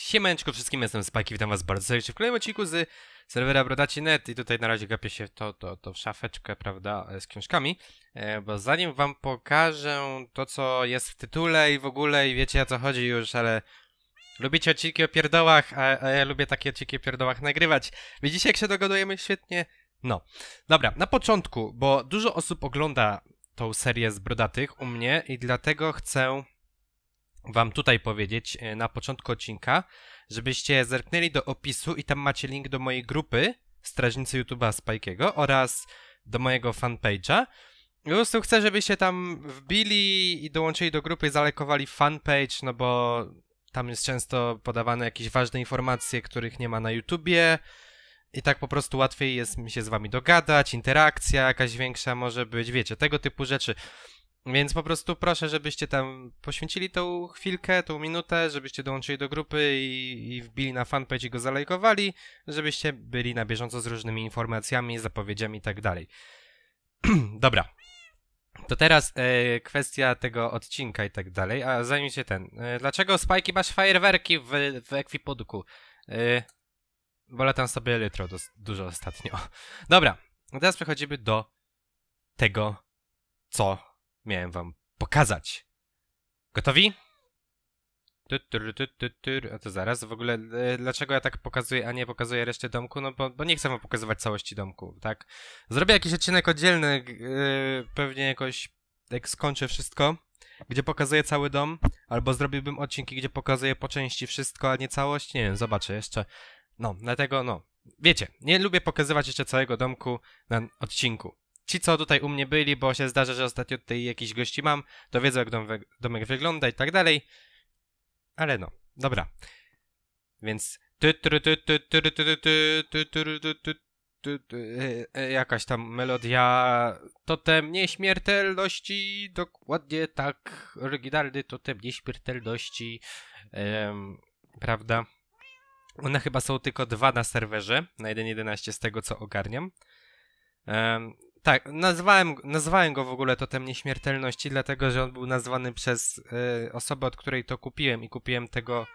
Siemaneczko wszystkim, jestem Spike i witam was bardzo serdecznie w kolejnym odcinku z serwera Brodaci.net i tutaj na razie gapię się to, to, to w szafeczkę, prawda, e, z książkami, e, bo zanim wam pokażę to, co jest w tytule i w ogóle i wiecie o co chodzi już, ale lubicie odcinki o pierdołach, a, a ja lubię takie odcinki o pierdołach nagrywać. Widzicie, jak się dogadujemy świetnie? No. Dobra, na początku, bo dużo osób ogląda tą serię z Brodatych u mnie i dlatego chcę Wam tutaj powiedzieć e, na początku odcinka, żebyście zerknęli do opisu i tam macie link do mojej grupy Strażnicy YouTube'a Spajkiego oraz do mojego fanpage'a. Po prostu chcę, żebyście tam wbili i dołączyli do grupy, zalekowali fanpage, no bo tam jest często podawane jakieś ważne informacje, których nie ma na YouTubie. I tak po prostu łatwiej jest mi się z wami dogadać, interakcja jakaś większa może być, wiecie, tego typu rzeczy. Więc po prostu proszę, żebyście tam poświęcili tą chwilkę, tą minutę, żebyście dołączyli do grupy i, i wbili na fanpage i go zalajkowali, żebyście byli na bieżąco z różnymi informacjami, zapowiedziami i tak dalej. Dobra. To teraz e, kwestia tego odcinka i tak dalej, a zanim się ten. E, dlaczego Spajki masz fajerwerki w, w ekwipunku? E, bo latam sobie litro dos, dużo ostatnio. Dobra, no teraz przechodzimy do tego, co miałem wam pokazać. Gotowi? A to zaraz, w ogóle e, dlaczego ja tak pokazuję, a nie pokazuję reszty domku? No bo, bo nie chcę wam pokazywać całości domku, tak? Zrobię jakiś odcinek oddzielny, e, pewnie jakoś jak skończę wszystko, gdzie pokazuję cały dom, albo zrobiłbym odcinki, gdzie pokazuję po części wszystko, a nie całość, nie wiem, zobaczę jeszcze. No, dlatego no, wiecie, nie lubię pokazywać jeszcze całego domku na odcinku ci, co tutaj u mnie byli, bo się zdarza, że ostatnio tutaj jakiś gości mam, to wiedzą, jak dom, domek wygląda i tak dalej. Ale no, dobra. Więc... Jakaś tam melodia Totem nieśmiertelności Dokładnie tak Oryginalny totem nieśmiertelności ehm, Prawda One chyba są tylko dwa na serwerze Na 1.11 z tego co ogarniam ehm, tak, nazwałem, nazwałem go w ogóle totem nieśmiertelności, dlatego że on był nazwany przez y, osobę, od której to kupiłem i kupiłem tego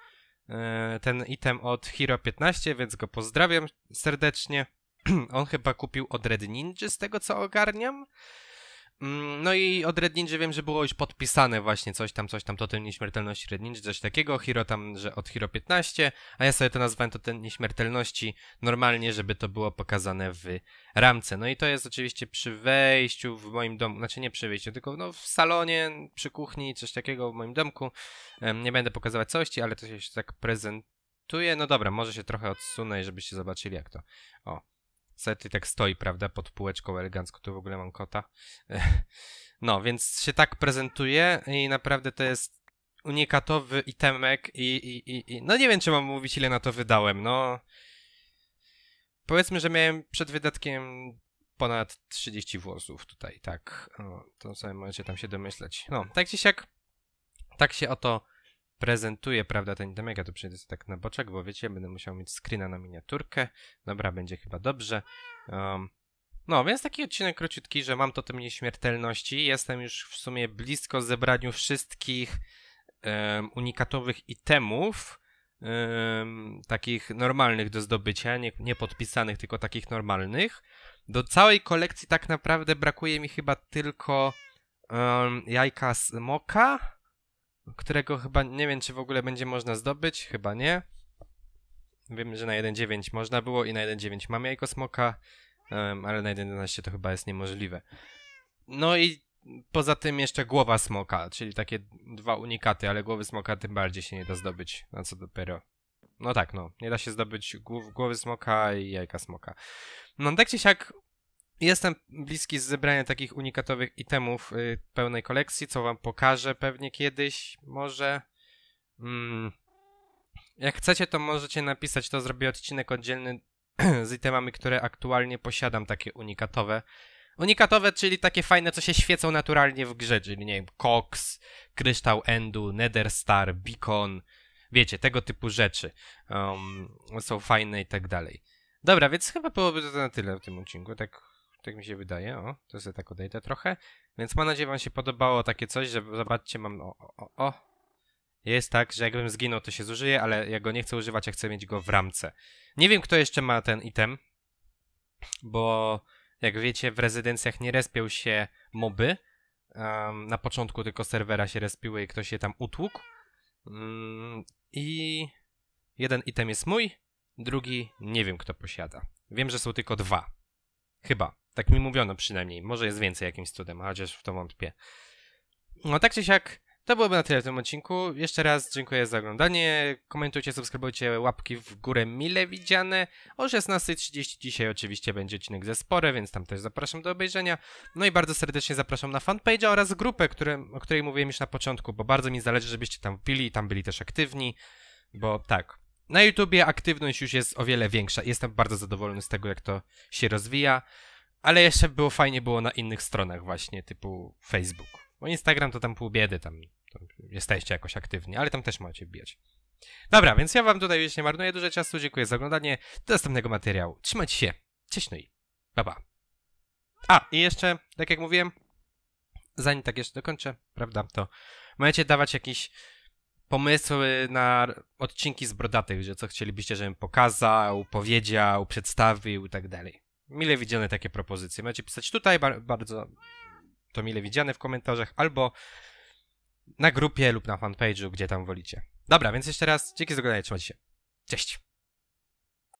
y, ten item od Hero 15, więc go pozdrawiam serdecznie. on chyba kupił od Red Ninja z tego co ogarniam. Mm, no i od Red Ninja wiem, że było już podpisane właśnie coś tam, coś tam, totem nieśmiertelności Red Ninja, coś takiego, Hiro tam, że od Hiro 15, a ja sobie to nazwałem ten nieśmiertelności normalnie, żeby to było pokazane w ramce. No i to jest oczywiście przy wejściu w moim domu, znaczy nie przy wejściu, tylko no w salonie, przy kuchni, coś takiego w moim domku. Nie będę pokazywać całości, ale to się tak prezentuje. No dobra, może się trochę odsunę, żebyście zobaczyli jak to. O, Sety tak stoi, prawda, pod półeczką elegancko, tu w ogóle mam kota. No, więc się tak prezentuje i naprawdę to jest unikatowy itemek i, i, i, i... no nie wiem, czy mam mówić, ile na to wydałem, no... Powiedzmy, że miałem przed wydatkiem ponad 30 włosów tutaj, tak. No, to sobie samym momencie tam się domyśleć. No, tak czy siak, tak się o to prezentuje, prawda, ten ja to przejdę tak na boczek, bo wiecie, będę musiał mieć screena na miniaturkę. Dobra, będzie chyba dobrze. Um, no, więc taki odcinek króciutki, że mam to tym nieśmiertelności. Jestem już w sumie blisko zebraniu wszystkich um, unikatowych itemów, um, takich normalnych do zdobycia, nie, nie podpisanych, tylko takich normalnych. Do całej kolekcji tak naprawdę brakuje mi chyba tylko um, jajka smoka którego chyba nie wiem, czy w ogóle będzie można zdobyć, chyba nie. Wiem, że na 1.9 można było i na 1.9 mam jajko smoka, um, ale na 1.11 to chyba jest niemożliwe. No i poza tym jeszcze głowa smoka, czyli takie dwa unikaty, ale głowy smoka tym bardziej się nie da zdobyć, na co dopiero. No tak, no, nie da się zdobyć głowy smoka i jajka smoka. No tak czy siak, Jestem bliski z zebrania takich unikatowych itemów y, pełnej kolekcji, co wam pokażę pewnie kiedyś, może. Mm. Jak chcecie, to możecie napisać, to zrobię odcinek oddzielny z itemami, które aktualnie posiadam, takie unikatowe. Unikatowe, czyli takie fajne, co się świecą naturalnie w grze, czyli nie wiem, Cox, Kryształ Endu, Nether Star, Beacon, wiecie, tego typu rzeczy um, są fajne i tak dalej. Dobra, więc chyba byłoby to na tyle w tym odcinku, tak tak mi się wydaje, o, to sobie tak odejdę trochę. Więc mam nadzieję, wam się podobało takie coś, że zobaczcie, mam, o, o, o. Jest tak, że jakbym zginął, to się zużyje, ale ja go nie chcę używać, ja chcę mieć go w ramce. Nie wiem, kto jeszcze ma ten item, bo jak wiecie, w rezydencjach nie respią się moby. Um, na początku tylko serwera się respiły i ktoś je tam utłukł. Um, I jeden item jest mój, drugi nie wiem, kto posiada. Wiem, że są tylko dwa. Chyba. Tak mi mówiono przynajmniej. Może jest więcej jakimś cudem, chociaż w to wątpię. No tak czy siak, to byłoby na tyle w tym odcinku. Jeszcze raz dziękuję za oglądanie. Komentujcie, subskrybujcie, łapki w górę mile widziane. O 16.30 dzisiaj oczywiście będzie odcinek ze Spore, więc tam też zapraszam do obejrzenia. No i bardzo serdecznie zapraszam na fanpage'a oraz grupę, które, o której mówiłem już na początku, bo bardzo mi zależy, żebyście tam pili i tam byli też aktywni, bo tak, na YouTubie aktywność już jest o wiele większa. Jestem bardzo zadowolony z tego, jak to się rozwija. Ale jeszcze było fajnie było na innych stronach właśnie, typu Facebook. Bo Instagram to tam pół biedy, tam, tam jesteście jakoś aktywni, ale tam też macie wbijać. Dobra, więc ja wam tutaj już nie marnuję dużo czasu. Dziękuję za oglądanie. Do następnego materiału. Trzymajcie się. Cześć no i pa, pa. A, i jeszcze, tak jak mówiłem, zanim tak jeszcze dokończę, prawda, to możecie dawać jakiś pomysły na odcinki z brodatych, że co chcielibyście, żebym pokazał, powiedział, przedstawił i tak dalej. Mile widziane takie propozycje. Macie pisać tutaj, bar bardzo to mile widziane w komentarzach, albo na grupie lub na fanpage'u, gdzie tam wolicie. Dobra, więc jeszcze raz dzięki za oglądanie, trzymajcie się. Cześć!